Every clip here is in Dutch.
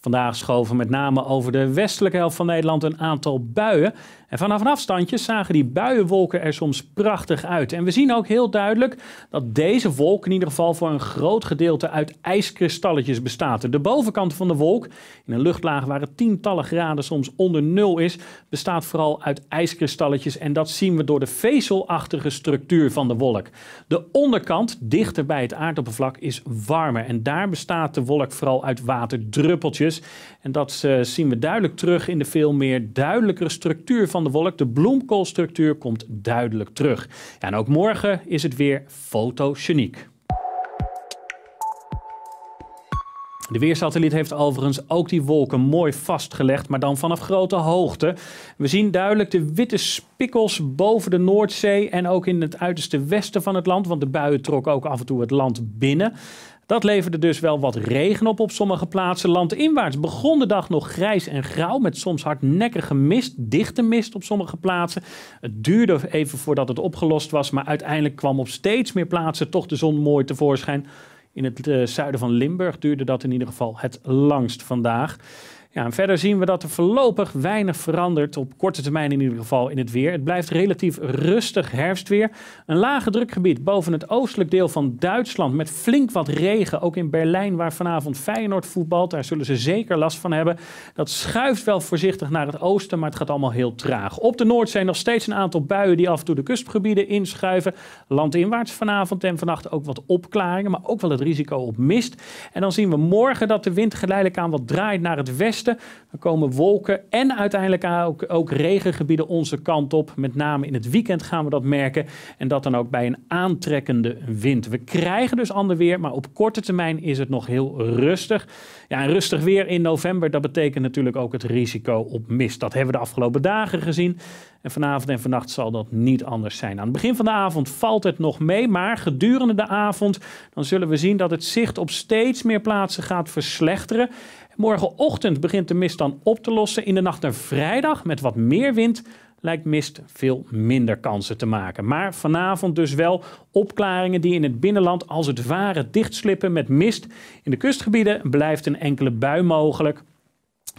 Vandaag schoven met name over de westelijke helft van Nederland een aantal buien. En vanaf een afstandje zagen die buienwolken er soms prachtig uit. En we zien ook heel duidelijk dat deze wolk in ieder geval voor een groot gedeelte uit ijskristalletjes bestaat. De bovenkant van de wolk, in een luchtlaag waar het tientallen graden soms onder nul is, bestaat vooral uit ijskristalletjes. En dat zien we door de vezelachtige structuur van de wolk. De onderkant, dichter bij het aardoppervlak, is warmer. En daar bestaat de wolk vooral uit waterdruppeltjes. En dat eh, zien we duidelijk terug in de veel meer duidelijkere structuur van van de wolk. De bloemkoolstructuur komt duidelijk terug. en ook morgen is het weer fotogeniek. De weersatelliet heeft overigens ook die wolken mooi vastgelegd, maar dan vanaf grote hoogte. We zien duidelijk de witte spikkels boven de Noordzee en ook in het uiterste westen van het land, want de buien trokken ook af en toe het land binnen. Dat leverde dus wel wat regen op op sommige plaatsen. Landinwaarts begon de dag nog grijs en grauw met soms hardnekkige mist, dichte mist op sommige plaatsen. Het duurde even voordat het opgelost was, maar uiteindelijk kwam op steeds meer plaatsen toch de zon mooi tevoorschijn. In het eh, zuiden van Limburg duurde dat in ieder geval het langst vandaag en verder zien we dat er voorlopig weinig verandert, op korte termijn in ieder geval, in het weer. Het blijft relatief rustig herfstweer. Een lage drukgebied boven het oostelijk deel van Duitsland met flink wat regen. Ook in Berlijn, waar vanavond Feyenoord voetbalt, daar zullen ze zeker last van hebben. Dat schuift wel voorzichtig naar het oosten, maar het gaat allemaal heel traag. Op de Noordzee nog steeds een aantal buien die af en toe de kustgebieden inschuiven. Landinwaarts vanavond en vannacht ook wat opklaringen, maar ook wel het risico op mist. En dan zien we morgen dat de wind geleidelijk aan wat draait naar het westen. Er komen wolken en uiteindelijk ook, ook regengebieden onze kant op. Met name in het weekend gaan we dat merken. En dat dan ook bij een aantrekkende wind. We krijgen dus ander weer, maar op korte termijn is het nog heel rustig. Ja, rustig weer in november, dat betekent natuurlijk ook het risico op mist. Dat hebben we de afgelopen dagen gezien. En vanavond en vannacht zal dat niet anders zijn. Aan het begin van de avond valt het nog mee, maar gedurende de avond dan zullen we zien dat het zicht op steeds meer plaatsen gaat verslechteren. Morgenochtend begint de mist dan op te lossen. In de nacht naar vrijdag met wat meer wind lijkt mist veel minder kansen te maken. Maar vanavond dus wel opklaringen die in het binnenland als het ware dichtslippen met mist. In de kustgebieden blijft een enkele bui mogelijk.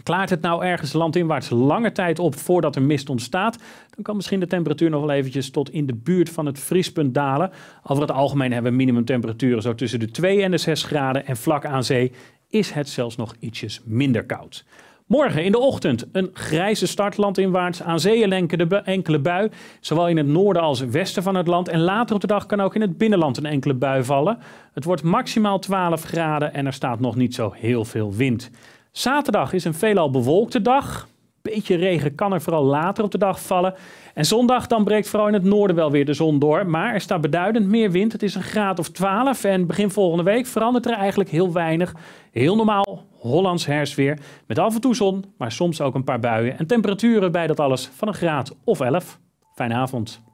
Klaart het nou ergens landinwaarts lange tijd op voordat er mist ontstaat, dan kan misschien de temperatuur nog wel eventjes tot in de buurt van het vriespunt dalen. Over het algemeen hebben we minimumtemperaturen zo tussen de 2 en de 6 graden en vlak aan zee is het zelfs nog ietsjes minder koud. Morgen in de ochtend een grijze start landinwaarts. Aan zee de enkele bui, zowel in het noorden als westen van het land. En later op de dag kan ook in het binnenland een enkele bui vallen. Het wordt maximaal 12 graden en er staat nog niet zo heel veel wind. Zaterdag is een veelal bewolkte dag. Beetje regen kan er vooral later op de dag vallen. En zondag dan breekt vooral in het noorden wel weer de zon door. Maar er staat beduidend meer wind. Het is een graad of 12. En begin volgende week verandert er eigenlijk heel weinig. Heel normaal Hollands hersweer. Met af en toe zon, maar soms ook een paar buien. En temperaturen bij dat alles van een graad of 11. Fijne avond.